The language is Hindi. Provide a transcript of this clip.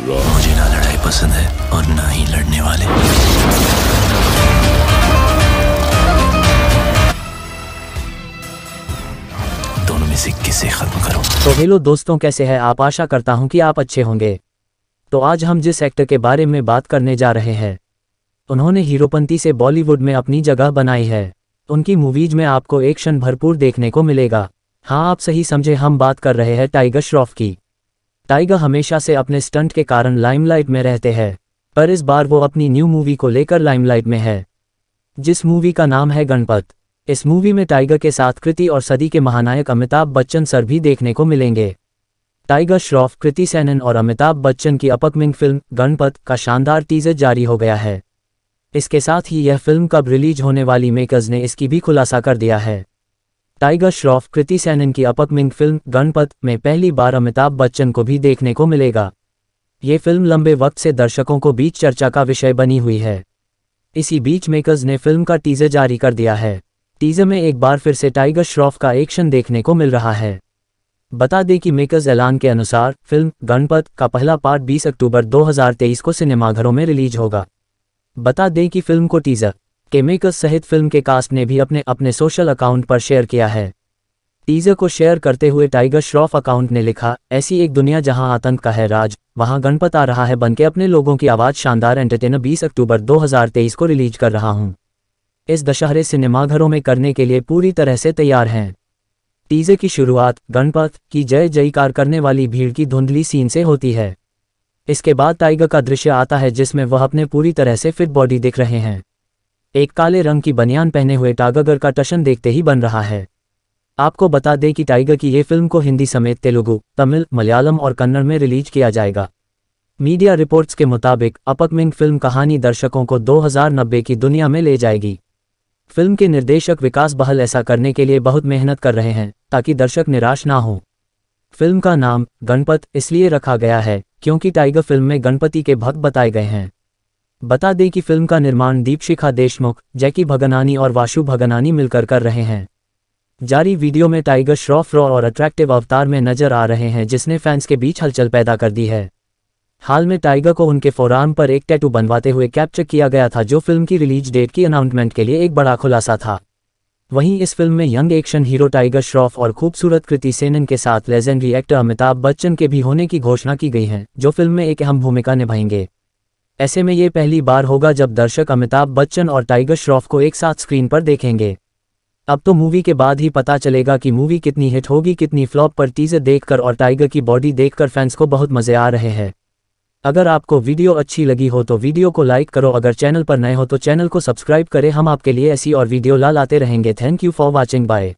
मुझे ना लड़ाई पसंद है और ना ही लड़ने वाले दोनों में से किसे खत्म करो तो हेलो दोस्तों कैसे हैं आप आशा करता हूं कि आप अच्छे होंगे तो आज हम जिस एक्टर के बारे में बात करने जा रहे हैं उन्होंने हीरोपंती से बॉलीवुड में अपनी जगह बनाई है उनकी मूवीज में आपको एक्शन भरपूर देखने को मिलेगा हाँ आप सही समझे हम बात कर रहे हैं टाइगर श्रॉफ की टाइगर हमेशा से अपने स्टंट के कारण लाइमलाइट में रहते हैं पर इस बार वो अपनी न्यू मूवी को लेकर लाइमलाइट में है जिस मूवी का नाम है गणपत इस मूवी में टाइगर के साथ कृति और सदी के महानायक अमिताभ बच्चन सर भी देखने को मिलेंगे टाइगर श्रॉफ कृति सैनन और अमिताभ बच्चन की अपकमिंग फिल्म गणपत का शानदार टीजर जारी हो गया है इसके साथ ही यह फिल्म कब रिलीज होने वाली मेकर्स ने इसकी भी खुलासा कर दिया है टाइगर श्रॉफ कृति सैनन की अपकमिंग फिल्म गणपत में पहली बार अमिताभ बच्चन को भी देखने को मिलेगा ये फिल्म लंबे वक्त से दर्शकों को बीच चर्चा का विषय बनी हुई है इसी बीच मेकर्स ने फिल्म का टीजर जारी कर दिया है टीजर में एक बार फिर से टाइगर श्रॉफ का एक्शन देखने को मिल रहा है बता दें कि मेकर्स ऐलान के अनुसार फिल्म गणपत का पहला पार्ट 20 अक्टूबर 2023 को सिनेमाघरों में रिलीज होगा बता दें कि फिल्म को टीजर मेकर्स सहित फिल्म के कास्ट ने भी अपने अपने सोशल अकाउंट पर शेयर किया है टीजर को शेयर करते हुए टाइगर श्रॉफ अकाउंट ने लिखा ऐसी एक दुनिया जहां आतंक का है राज वहां गणपत आ रहा है बनके अपने लोगों की आवाज़ शानदार एंटरटेनर 20 अक्टूबर 2023 को रिलीज कर रहा हूं इस दशहरे सिनेमाघरों में करने के लिए पूरी तरह से तैयार हैं टीजर की शुरुआत गणपत की जय जयकार करने वाली भीड़ की धुंधली सीन से होती है इसके बाद टाइगर का दृश्य आता है जिसमें वह अपने पूरी तरह से फिट बॉडी दिख रहे हैं एक काले रंग की बनियान पहने हुए टागागर का टशन देखते ही बन रहा है आपको बता दें कि टाइगर की ये फिल्म को हिंदी समेत तेलुगु तमिल मलयालम और कन्नड़ में रिलीज किया जाएगा मीडिया रिपोर्ट्स के मुताबिक अपकमिंग फिल्म कहानी दर्शकों को 2090 की दुनिया में ले जाएगी फिल्म के निर्देशक विकास बहल ऐसा करने के लिए बहुत मेहनत कर रहे हैं ताकि दर्शक निराश ना हों फिल्म का नाम गणपत इसलिए रखा गया है क्योंकि टाइगर फिल्म में गणपति के भक्त बताए गए हैं बता दें कि फिल्म का निर्माण दीपशिखा देशमुख जैकी भगनानी और वाशु भगनानी मिलकर कर रहे हैं जारी वीडियो में टाइगर श्रॉफ रॉ और अट्रैक्टिव अवतार में नजर आ रहे हैं जिसने फैंस के बीच हलचल पैदा कर दी है हाल में टाइगर को उनके फोराम पर एक टैटू बनवाते हुए कैप्चर किया गया था जो फिल्म की रिलीज डेट की अनाउंसमेंट के लिए एक बड़ा खुलासा था वहीं इस फिल्म में young action hero Tiger Shroff और खूबसूरत कृति सेनन के साथ लेजेंडरी एक्टर अमिताभ बच्चन के भी होने की घोषणा की गई है जो फिल्म में एक अहम भूमिका निभाएंगे ऐसे में ये पहली बार होगा जब दर्शक अमिताभ बच्चन और टाइगर श्रॉफ को एक साथ स्क्रीन पर देखेंगे अब तो मूवी के बाद ही पता चलेगा कि मूवी कितनी हिट होगी कितनी फ्लॉप पर टीजर देखकर और टाइगर की बॉडी देखकर फैंस को बहुत मजे आ रहे हैं अगर आपको वीडियो अच्छी लगी हो तो वीडियो को लाइक करो अगर चैनल पर नए हो तो चैनल को सब्सक्राइब करें हम आपके लिए ऐसी और वीडियो ला लाते रहेंगे thank you for watching bye